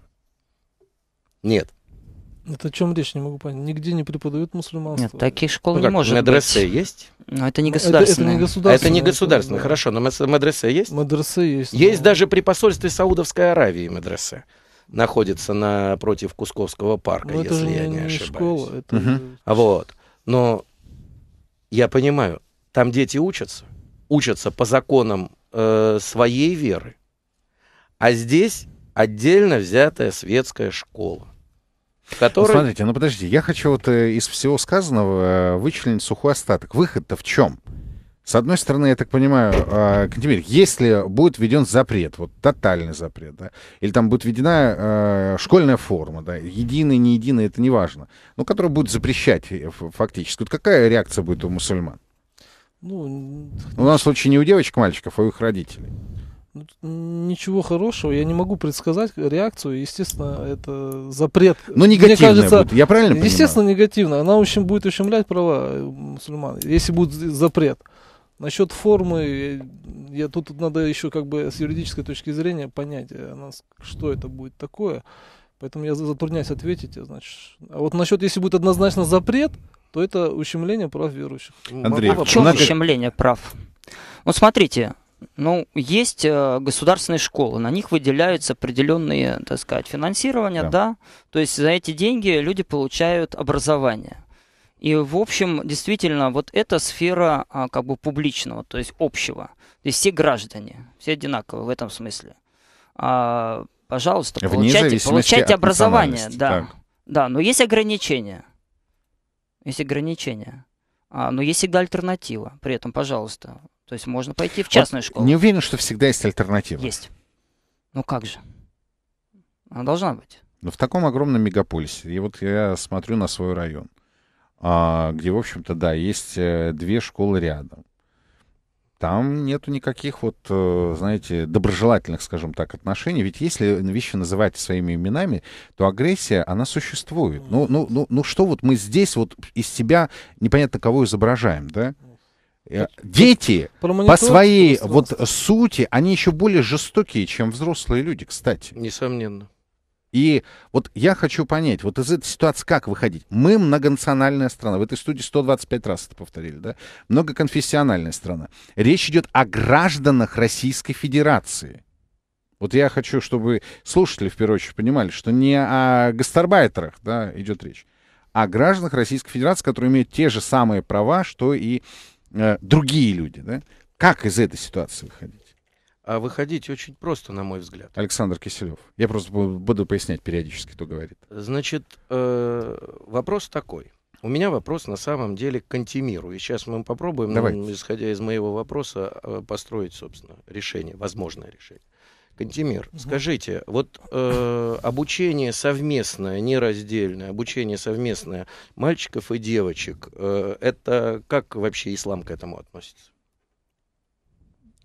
Нет. Это о чем речь, не могу понять. Нигде не преподают мусульманство. Нет, таких школ ну, не как, может медресе быть. есть? Но это не государственное. Ну, это, это не государственное. Это не государственное, это, хорошо. Но медресе есть? Медресе есть. Есть но... даже при посольстве Саудовской Аравии медресе находится напротив Кусковского парка, но если это я не, не ошибаюсь. Школа, это... угу. Вот. Но я понимаю, там дети учатся, учатся по законам э, своей веры, а здесь отдельно взятая светская школа который... смотрите, ну подождите, я хочу вот э, из всего сказанного э, вычленить сухой остаток. Выход-то в чем? С одной стороны, я так понимаю, а, Кантемир, если будет введен запрет, вот тотальный запрет, да, или там будет введена э, школьная форма, да, единая, не единая, это не важно, но которая будет запрещать э, фактически, вот какая реакция будет у мусульман? Ну, у нас случае не у девочек, мальчиков, а у их родителей ничего хорошего. Я не могу предсказать реакцию. Естественно, это запрет. Но ну, негативно Мне кажется, будет. Я правильно понимаю? Естественно, негативно. Она очень будет ущемлять права э, мусульман, если будет запрет. Насчет формы, э, я тут надо еще как бы с юридической точки зрения понять, э, что это будет такое. Поэтому я затрудняюсь ответить. Значит. А вот насчет, если будет однозначно запрет, то это ущемление прав верующих. Ну, а Андрей, в чем ущемление прав? Вот смотрите, ну, есть э, государственные школы, на них выделяются определенные, так сказать, финансирования, да. да. То есть за эти деньги люди получают образование. И, в общем, действительно, вот эта сфера а, как бы публичного, то есть общего. То есть все граждане, все одинаковые в этом смысле. А, пожалуйста, Вне получайте, получайте образование, да. Да, но есть ограничения. Есть ограничения. А, но есть всегда альтернатива. При этом, пожалуйста, то есть можно пойти в частную вот школу. Не уверен, что всегда есть альтернатива. Есть. Ну как же? Она должна быть. Но ну, в таком огромном мегаполисе, и вот я смотрю на свой район, а, где, в общем-то, да, есть э, две школы рядом. Там нету никаких вот, э, знаете, доброжелательных, скажем так, отношений. Ведь если вещи называть своими именами, то агрессия, она существует. Ну, ну, ну, ну что вот мы здесь вот из себя непонятно кого изображаем, да? Э, дети по своей вот сути, они еще более жестокие, чем взрослые люди, кстати. Несомненно. И вот я хочу понять, вот из этой ситуации как выходить? Мы многонациональная страна. В этой студии 125 раз это повторили, да? Многоконфессиональная страна. Речь идет о гражданах Российской Федерации. Вот я хочу, чтобы слушатели, в первую очередь, понимали, что не о гастарбайтерах да, идет речь, а о гражданах Российской Федерации, которые имеют те же самые права, что и Э, другие люди. Да? Как из этой ситуации выходить? А выходить очень просто, на мой взгляд. Александр Киселев. Я просто буду пояснять периодически, кто говорит. Значит, э, вопрос такой. У меня вопрос на самом деле к Антимиру. И сейчас мы попробуем, Давайте. исходя из моего вопроса, э, построить, собственно, решение, возможное решение. Кантемир, угу. скажите, вот э, обучение совместное, не нераздельное, обучение совместное мальчиков и девочек, э, это как вообще ислам к этому относится?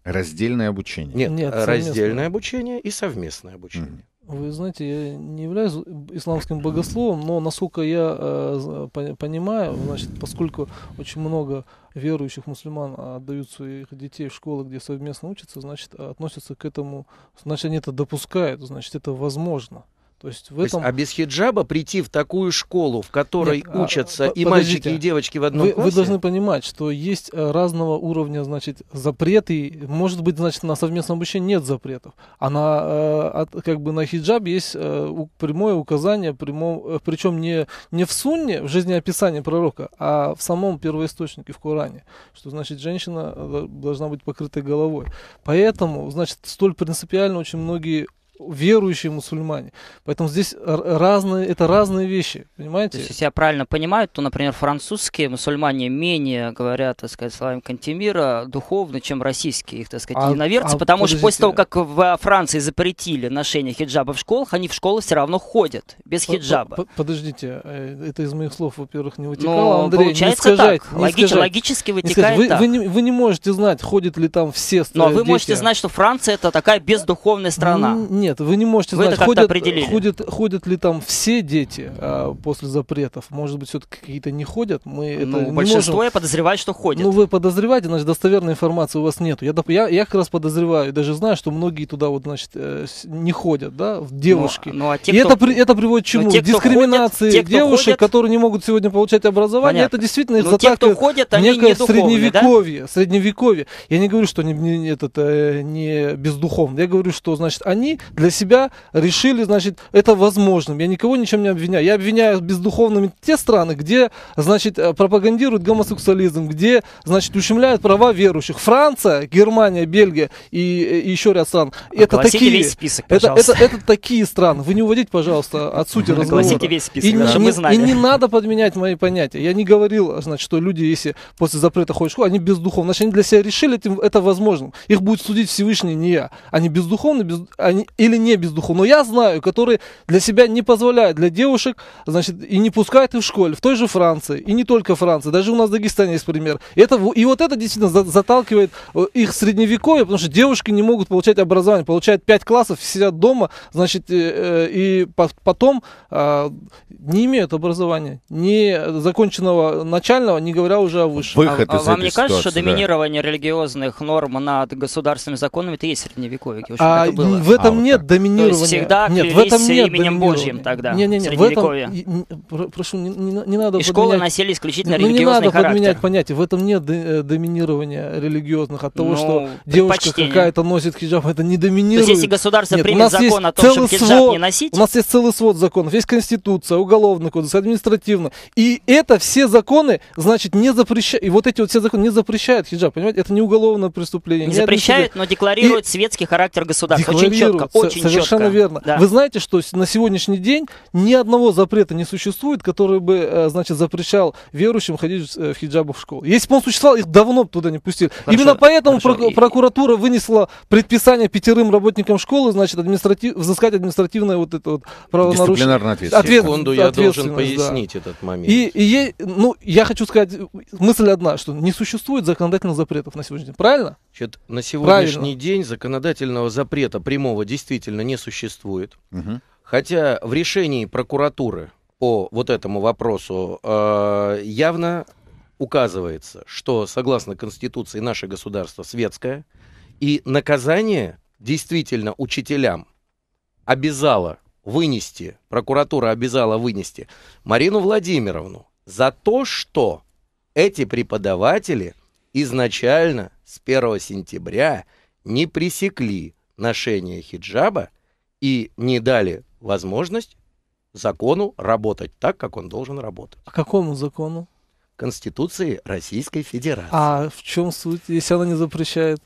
Раздельное обучение. Нет, Нет раздельное обучение и совместное обучение. Угу. Вы знаете, я не являюсь исламским богословом, но насколько я э, понимаю, значит, поскольку очень много верующих мусульман а, отдают своих детей в школы, где совместно учатся, значит, относятся к этому, значит, они это допускают, значит, это возможно. То есть в То есть, а без хиджаба прийти в такую школу, в которой Нет, а, учатся а, и мальчики, и девочки в одном вы, классе? Вы должны понимать, что есть э, разного уровня, значит, запреты. Может быть, значит, на совместном обучении нет запретов. А на, э, как бы на хиджаб есть э, прямое указание, прямом, причем не, не в сунне, в жизнеописании пророка, а в самом первоисточнике, в Коране. Что, значит, женщина должна быть покрытой головой. Поэтому, значит, столь принципиально очень многие верующие мусульмане. Поэтому здесь разные, это разные вещи, понимаете? То есть, если я правильно понимаю, то, например, французские мусульмане менее говорят, так сказать, словами Кантемира духовно, чем российские их, так сказать, а, иноверцы, а, потому подождите. что после того, как во Франции запретили ношение хиджаба в школах, они в школы все равно ходят без хиджаба. По, по, подождите, э, это из моих слов, во-первых, не ну, вытекало, Но, Андрей, получается не скажите, так. Не Логич, искажать, логически вытекает не вы, так. Вы, не, вы не можете знать, ходят ли там все Но ну, а дети. вы можете знать, что Франция это такая бездуховная страна. Нет, нет, вы не можете вы знать, ходят, ходят, ходят ли там все дети а, после запретов. Может быть, все-таки какие-то не ходят. Мы ну, это большинство не можем... я подозреваю, что ходят. Ну, вы подозреваете, значит, достоверной информации у вас нет. Я, я, я как раз подозреваю, даже знаю, что многие туда вот, значит, э, не ходят, да, в девушки. Ну, а, ну, а те, И кто... это, это приводит к ну, чему? те, Дискриминации ходят, те, ходят... которые не могут сегодня получать образование. Понятно. Это действительно их ну, заталкивает те, кто ходят, они некое не духовные, средневековье. Да? Средневековье. Я не говорю, что они не, этот, э, не бездуховны. Я говорю, что, значит, они для себя решили, значит, это возможно. Я никого ничем не обвиняю. Я обвиняю бездуховными те страны, где, значит, э, пропагандируют гомосексуализм, где, значит, ущемляют права верующих. Франция, Германия, Бельгия и, и еще ряд стран. Это такие, весь список, пожалуйста. это, это, это такие страны. Вы не уводите, пожалуйста, от сути разговора. Огласите весь список, и, да, не, мы знали. и не надо подменять мои понятия. Я не говорил, значит, что люди, если после запрета ходят в школу, они бездуховные. Значит, они для себя решили это возможно. Их будет судить Всевышний, не я. Они бездуховные. без, они, и или не без духу, Но я знаю, которые для себя не позволяют, для девушек, значит, и не пускают их в школе, в той же Франции, и не только Франции, даже у нас в Дагестане есть пример. И, это, и вот это действительно заталкивает э, их в средневековье, потому что девушки не могут получать образование, получают 5 классов, сидят дома, значит, э, э, и, и потом а, не имеют образования, не законченного начального, не говоря уже о высшем. Выход а, а из вам не ситуации, кажется, что да. доминирование религиозных норм над государственными законами это и есть средневековье? а, это было. в этом а, нет нет доминирования. То есть всегда нет, в этом нет именем Божьим тогда, не, не, не, в этом, Прошу, не, не, не надо И школы носили исключительно ну, религиозный не надо характер. подменять понятие. В этом нет э, доминирования религиозных. От того, ну, что девушка какая-то носит хиджаб, это не доминирует. То есть, если государство нет, примет закон о том, что хиджаб свод, не носить... У нас есть целый свод законов. Есть Конституция, Уголовный кодекс, административно. И это все законы, значит, не запрещают... И вот эти вот все законы не запрещают хиджаб, понимаете? Это не уголовное преступление. Не запрещают, но декларируют и... светский характер государства. Очень четко очень Совершенно четко. верно. Да. Вы знаете, что на сегодняшний день ни одного запрета не существует, который бы, э, значит, запрещал верующим ходить э, в хиджабах в школу. Если бы он существовал, их давно бы туда не пустили. Хорошо, Именно поэтому хорошо. прокуратура вынесла предписание пятерым работникам школы, значит, административ, взыскать административное вот это вот правонарушение. Дисциплинарная ответственность. Ответ... Секунду, я должен пояснить да. этот момент. И, и ей, ну, я хочу сказать, мысль одна, что не существует законодательных запретов на сегодняшний день. Правильно? Значит, на сегодняшний Правильно. день законодательного запрета прямого действия действительно не существует. Угу. Хотя в решении прокуратуры по вот этому вопросу э, явно указывается, что согласно Конституции наше государство светское, и наказание действительно учителям обязало вынести, прокуратура обязала вынести Марину Владимировну за то, что эти преподаватели изначально с 1 сентября не пресекли ношения хиджаба и не дали возможность закону работать так, как он должен работать. А какому закону? Конституции Российской Федерации. А в чем суть, если она не запрещает?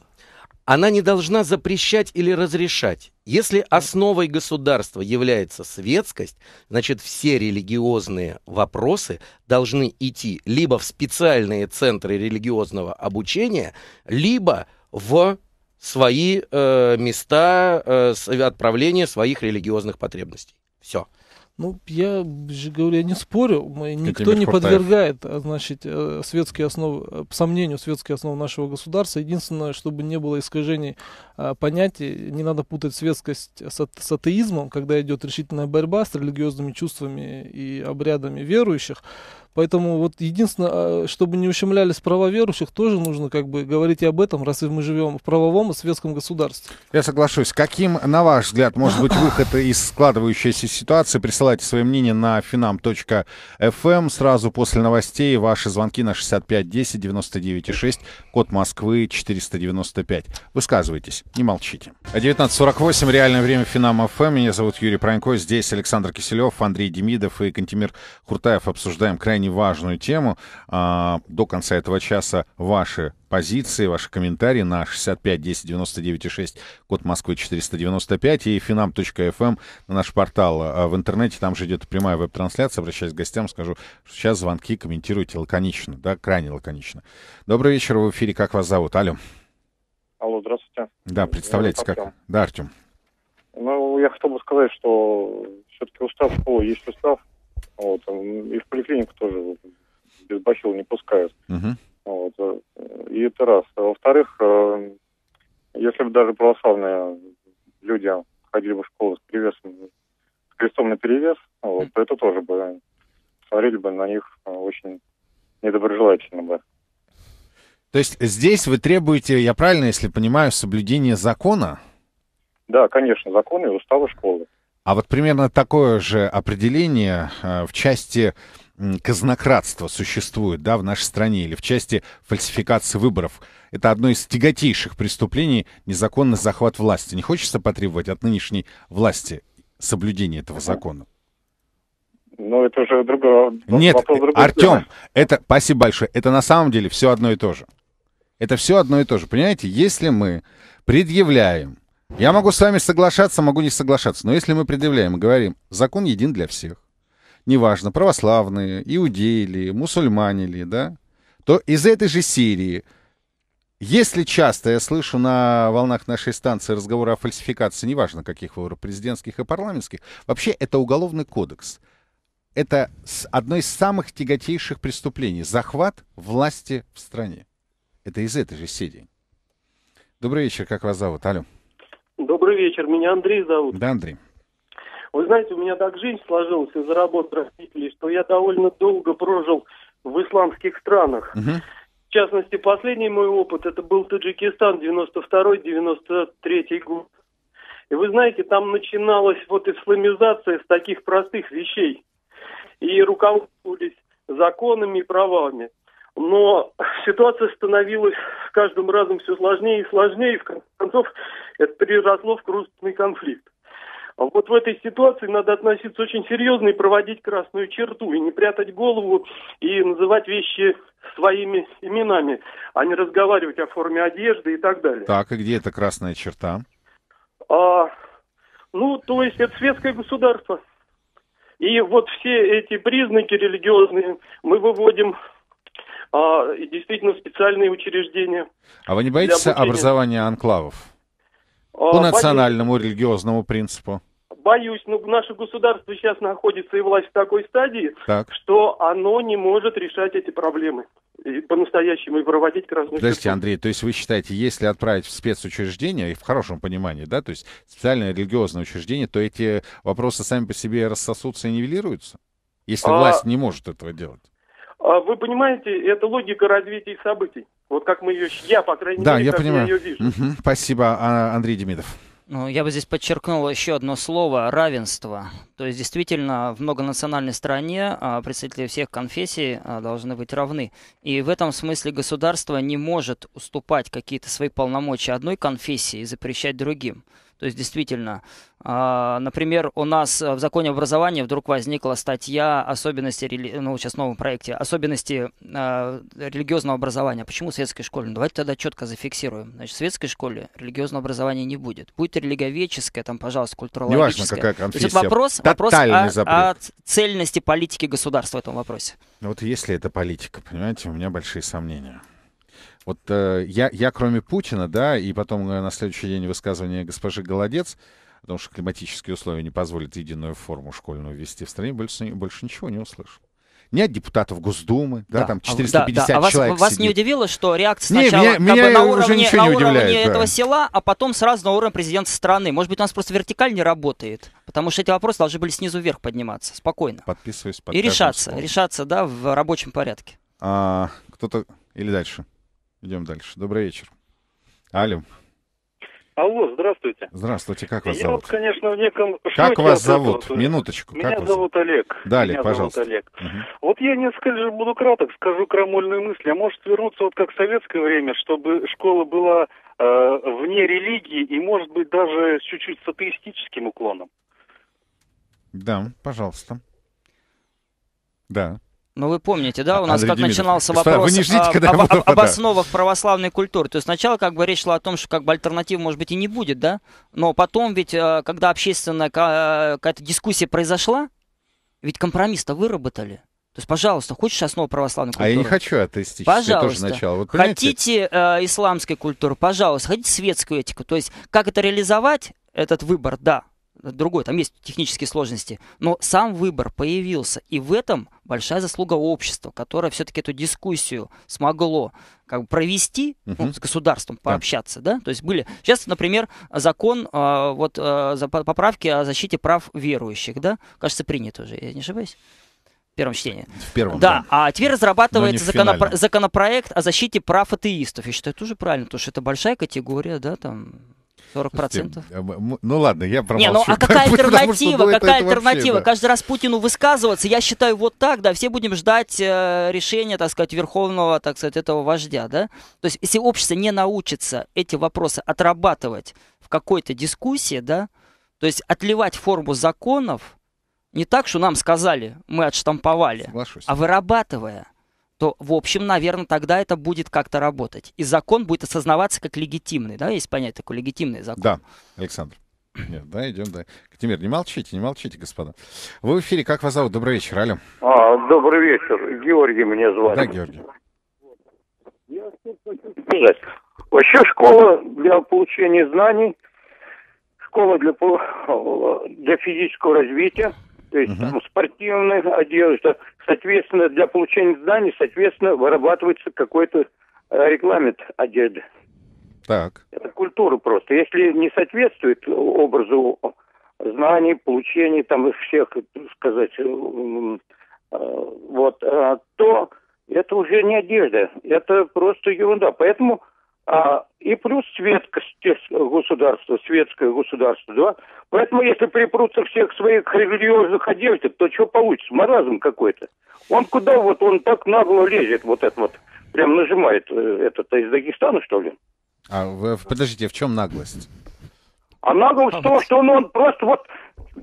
Она не должна запрещать или разрешать. Если основой государства является светскость, значит все религиозные вопросы должны идти либо в специальные центры религиозного обучения, либо в свои э, места э, отправления своих религиозных потребностей. Все. Ну, я же говорю, я не спорю, мы, никто не подвергает, а, значит, э, светские основы, э, сомнению светские основы нашего государства. Единственное, чтобы не было искажений а, понятий, не надо путать светскость с, с атеизмом, когда идет решительная борьба с религиозными чувствами и обрядами верующих. Поэтому вот единственное, а, чтобы не ущемлялись права верующих, тоже нужно как бы говорить и об этом, раз мы живем в правовом и светском государстве. Я соглашусь. Каким, на ваш взгляд, может быть выход из складывающейся ситуации? Присылайте свое мнение на finam.fm. Сразу после новостей ваши звонки на 65 10 99 6, код Москвы 495. Высказывайтесь, не молчите. 19.48, а реальное время Финам ФМ. Эм. Меня зовут Юрий Пронько. Здесь Александр Киселев, Андрей Демидов и Кантимир Куртаев Обсуждаем крайне крайне важную тему. А, до конца этого часа ваши позиции, ваши комментарии на 65 10 99 6, код Москвы 495 и finam.fm на эм, наш портал а, в интернете. Там же идет прямая веб-трансляция. Обращаясь к гостям, скажу, что сейчас звонки комментируйте лаконично, да, крайне лаконично. Добрый вечер, в эфире «Как вас зовут?» Алло. Алло, здравствуйте. Да, представляете, как... Да, Артем. Ну, я хотел бы сказать, что все-таки устав школы есть устав, вот. И в поликлинику тоже без бахил не пускают. Угу. Вот. Э, и это раз. А во-вторых, э, если бы даже православные люди ходили бы в школу с перевесом, с крестом на перевес, вот, то это тоже бы смотрели бы на них очень недоброжелательно бы. То есть здесь вы требуете, я правильно, если понимаю, соблюдения закона? Да, конечно, закона и устава школы. А вот примерно такое же определение э, в части казнократства существует да, в нашей стране или в части фальсификации выборов. Это одно из тяготейших преступлений — незаконный захват власти. Не хочется потребовать от нынешней власти соблюдения этого закона? Ну, это уже другое. Нет, Артем, это, спасибо большое, это на самом деле все одно и то же. Это все одно и то же. Понимаете, если мы предъявляем я могу с вами соглашаться, могу не соглашаться, но если мы предъявляем и говорим, закон един для всех, неважно, православные, иудеи ли, мусульмане ли, да, то из этой же серии, если часто я слышу на волнах нашей станции разговоры о фальсификации, неважно каких выборов, президентских и парламентских, вообще это уголовный кодекс. Это одно из самых тяготейших преступлений – захват власти в стране. Это из этой же серии. Добрый вечер, как вас зовут? Алло. Добрый вечер, меня Андрей зовут. Да, Андрей. Вы знаете, у меня так жизнь сложилась из-за работы родителей, что я довольно долго прожил в исламских странах. Угу. В частности, последний мой опыт, это был Таджикистан, 92-93 год. И вы знаете, там начиналась вот исламизация с таких простых вещей. И руководствовались законами и правами. Но ситуация становилась каждым разом все сложнее и сложнее, и в конце концов это переросло в крупный конфликт. А вот в этой ситуации надо относиться очень серьезно и проводить красную черту, и не прятать голову, и называть вещи своими именами, а не разговаривать о форме одежды и так далее. Так, и где эта красная черта? А, ну, то есть это светское государство. И вот все эти признаки религиозные мы выводим а, и действительно специальные учреждения. А вы не боитесь образования анклавов? А, по а, национальному боюсь. религиозному принципу? Боюсь, но ну, наше государство сейчас находится и власть в такой стадии, так. что оно не может решать эти проблемы по-настоящему и проводить разные... Подождите, Андрей, то есть вы считаете, если отправить в спецучреждение, в хорошем понимании, да, то есть специальное религиозное учреждение, то эти вопросы сами по себе рассосутся и нивелируются? Если а... власть не может этого делать? А вы понимаете, это логика развития событий. Вот как мы ее... Я, по крайней да, мере, я понимаю. я ее вижу. Угу. Спасибо, а, Андрей Демидов. Ну, я бы здесь подчеркнул еще одно слово – равенство. То есть действительно в многонациональной стране а, представители всех конфессий должны быть равны. И в этом смысле государство не может уступать какие-то свои полномочия одной конфессии и запрещать другим. То есть, действительно, а, например, у нас э, в законе образования вдруг возникла статья особенности, ну, сейчас в новом проекте, особенности э, религиозного образования. Почему в светской школе? Ну, давайте тогда четко зафиксируем. Значит, в светской школе религиозного образования не будет. Будет религоведческое, там, пожалуйста, культурологическое. Неважно, какая конфессия. То есть, вопрос, вопрос о, запрет. о цельности политики государства в этом вопросе. Ну, вот если это политика, понимаете, у меня большие сомнения. Вот э, я, я, кроме Путина, да, и потом э, на следующий день высказывание госпожи Голодец, потому что климатические условия не позволят единую форму школьную ввести в стране, больше, больше ничего не услышал нет депутатов Госдумы, да, да там 450 а да, да. А человек. Вас, вас не удивило, что реакция сначала не, меня, меня на уровне, на уровне удивляет, этого да. села, а потом сразу на уровне президента страны? Может быть, у нас просто вертикаль не работает, потому что эти вопросы должны были снизу вверх подниматься спокойно. Подписываюсь под И решаться, словом. решаться, да, в рабочем порядке. А, кто-то или дальше? Идем дальше. Добрый вечер. Алло. Алло, здравствуйте. Здравствуйте, как вас Я зовут? Вот, конечно, в неком Как вас зовут? Этого, Минуточку. Меня как зовут вас? Олег. Далее, меня пожалуйста. Зовут Олег. Угу. Вот я несколько же буду краток, скажу крамольные мысли. А может вернуться вот как в советское время, чтобы школа была э, вне религии и, может быть, даже с чуть-чуть с атеистическим уклоном? Да, пожалуйста. Да. Но ну, вы помните, да, у а, нас Андрей как начинался вопрос вы не ждите, когда об, об, об основах православной культуры. То есть сначала как бы речь шла о том, что как бы альтернатив, может быть, и не будет, да? Но потом ведь, э, когда общественная э, какая-то дискуссия произошла, ведь компромисс-то выработали. То есть, пожалуйста, хочешь основу православной культуры? А я не хочу атеистической, пожалуйста. тоже начало. Вот, хотите э, исламской культуры, пожалуйста, хотите светскую этику. То есть, как это реализовать, этот выбор, да, другой, там есть технические сложности, но сам выбор появился, и в этом большая заслуга общества, которое все-таки эту дискуссию смогло как бы провести, угу. ну, с государством пообщаться, да. да, то есть были, сейчас, например, закон, э, вот э, за поправки о защите прав верующих, да, кажется, принят уже, я не ошибаюсь? В первом чтении. В первом, да. да. А теперь разрабатывается законопро- законопроект о защите прав атеистов. Я считаю, это уже правильно, потому что это большая категория, да, там 40 процентов. Ну ладно, я промолчу. Не, ну а какая альтернатива? Потому, какая альтернатива? Вообще, да. Каждый раз Путину высказываться, я считаю, вот так, да, все будем ждать э, решения, так сказать, верховного, так сказать, этого вождя, да? То есть если общество не научится эти вопросы отрабатывать в какой-то дискуссии, да, то есть отливать форму законов не так, что нам сказали, мы отштамповали, Соглашусь. а вырабатывая – то, в общем, наверное, тогда это будет как-то работать. И закон будет осознаваться как легитимный, да, есть понятие такой легитимный закон. Да, Александр. Нет, да, идем, да. Катимир, не молчите, не молчите, господа. Вы в эфире, как вас зовут? Добрый вечер, алло. А, добрый вечер, Георгий меня звали. Да, Георгий. Я хочу сказать. Вообще школа для получения знаний, школа для, для физического развития – то есть Uh-huh. там ну, спортивная одежда, соответственно, для получения знаний, соответственно, вырабатывается какой-то э, регламент одежды. Так. Это культура просто. Если не соответствует образу знаний, получения там всех, сказать, э, э, вот, то это уже не одежда, это просто ерунда. Поэтому а, и плюс светское э, государство, светское государство, да. Поэтому если припрутся всех своих религиозных одеждок, то что получится? Маразм какой-то. Он куда вот, он так нагло лезет, вот этот вот, прям нажимает, э, этот из Дагестана, что ли? А вы, подождите, в чем наглость? А наглость а, то, что он, он просто вот,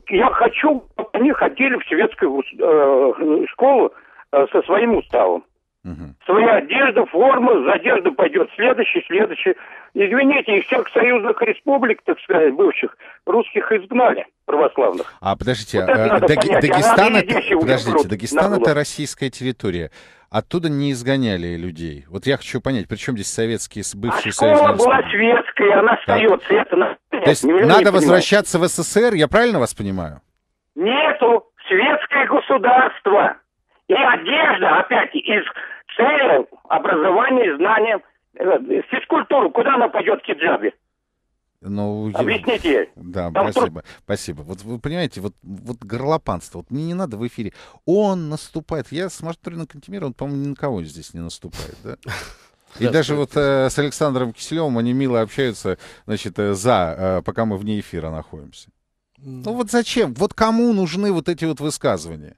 я хочу, они ходили в светскую э, школу э, со своим уставом. Угу. Своя одежда, форма, за одежду пойдет следующий, следующий. Извините, их всех союзных республик, так сказать, бывших, русских изгнали православных. А подождите, вот э, а, Даг... Дагестан, это, подождите, Дагестан это российская территория. Оттуда не изгоняли людей. Вот я хочу понять, при чем здесь советские, бывшие а союзные была светская, она остается. Это на... То есть Неужели надо возвращаться понимаю? в СССР, я правильно вас понимаю? Нету светское государство. И одежда, опять, из цели образования, знания, э, из физкультуры, куда она пойдет хиджабе? Ну, Объясните Да, Там спасибо. Кто... Спасибо. Вот вы понимаете, вот, вот горлопанство. Вот мне не надо в эфире. Он наступает. Я смотрю на Кантемира, он, по-моему, ни на кого здесь не наступает, да? И да, даже вот э, с Александром Киселевым они мило общаются, значит, э, за, э, пока мы вне эфира находимся. Mm. Ну вот зачем? Вот кому нужны вот эти вот высказывания?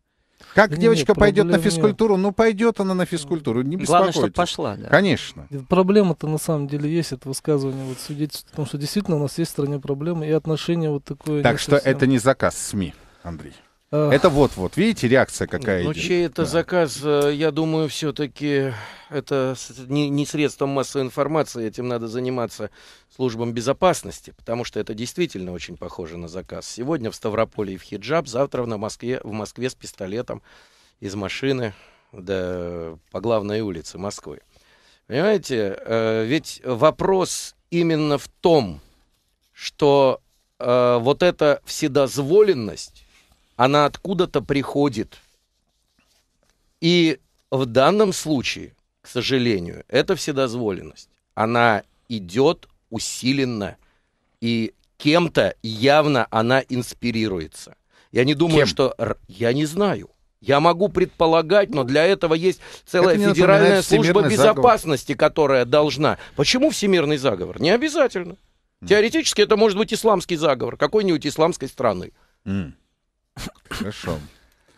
Как нет, девочка пойдет на физкультуру? Нет. Ну, пойдет она на физкультуру, не беспокойтесь. Главное, чтобы пошла, да. Конечно. Э, проблема-то на самом деле есть, это высказывание вот свидетельствует том, что действительно у нас есть в стране проблемы и отношения вот такое. Так что совсем... это не заказ СМИ, Андрей. Это вот-вот, видите, реакция какая Ну, идет. чей это да. заказ, э, я думаю, все-таки это не, средством массовой информации, этим надо заниматься службам безопасности, потому что это действительно очень похоже на заказ. Сегодня в Ставрополе и в хиджаб, завтра в Москве, в Москве с пистолетом из машины до, по главной улице Москвы. Понимаете, э, ведь вопрос именно в том, что э, вот эта вседозволенность, она откуда-то приходит. И в данном случае, к сожалению, эта вседозволенность, она идет усиленно, и кем-то явно она инспирируется. Я не думаю, Кем? что... Я не знаю. Я могу предполагать, но для этого есть целая это федеральная служба безопасности, заговор. которая должна. Почему всемирный заговор? Не обязательно. Теоретически это может быть исламский заговор какой-нибудь исламской страны. Mm. Хорошо.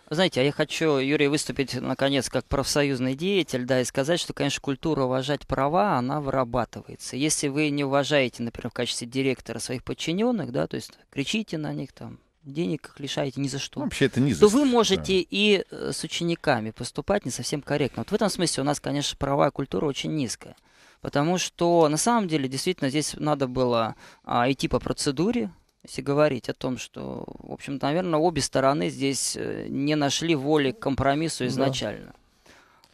Знаете, а я хочу, Юрий, выступить, наконец, как профсоюзный деятель, да, и сказать, что, конечно, культура уважать права, она вырабатывается. Если вы не уважаете, например, в качестве директора своих подчиненных, да, то есть кричите на них там, денег их лишаете ни за что. Ну, вообще это не за то что. вы можете да. и э, с учениками поступать не совсем корректно. Вот в этом смысле у нас, конечно, правовая культура очень низкая. Потому что на самом деле действительно здесь надо было а, идти по процедуре, если говорить о том, что, в общем-то, наверное, обе стороны здесь э, не нашли воли к компромиссу изначально. Да.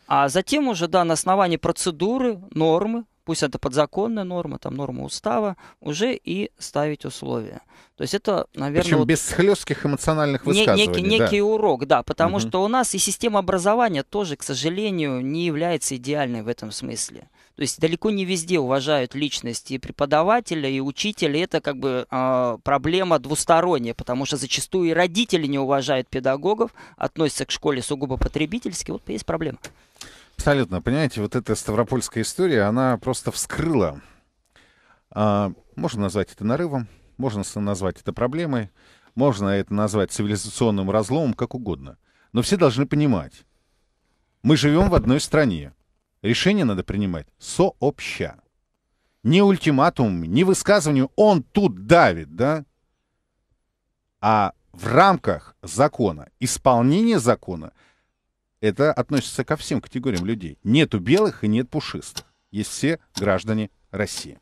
А затем уже, да, на основании процедуры, нормы, пусть это подзаконная норма, там норма устава, уже и ставить условия. То есть это, наверное... Причем вот без хлестких эмоциональных высказываний. Некий, да. некий урок, да, потому угу. что у нас и система образования тоже, к сожалению, не является идеальной в этом смысле. То есть далеко не везде уважают личности и преподавателя, и учителя. Это как бы э, проблема двусторонняя, потому что зачастую и родители не уважают педагогов, относятся к школе сугубо потребительски. Вот есть проблема. Абсолютно. Понимаете, вот эта ставропольская история, она просто вскрыла. А, можно назвать это нарывом, можно назвать это проблемой, можно это назвать цивилизационным разломом, как угодно. Но все должны понимать, мы живем в одной стране. Решение надо принимать сообща. Не ультиматум, не высказыванию. Он тут давит, да? А в рамках закона, исполнение закона, это относится ко всем категориям людей. Нету белых и нет пушистых. Есть все граждане России.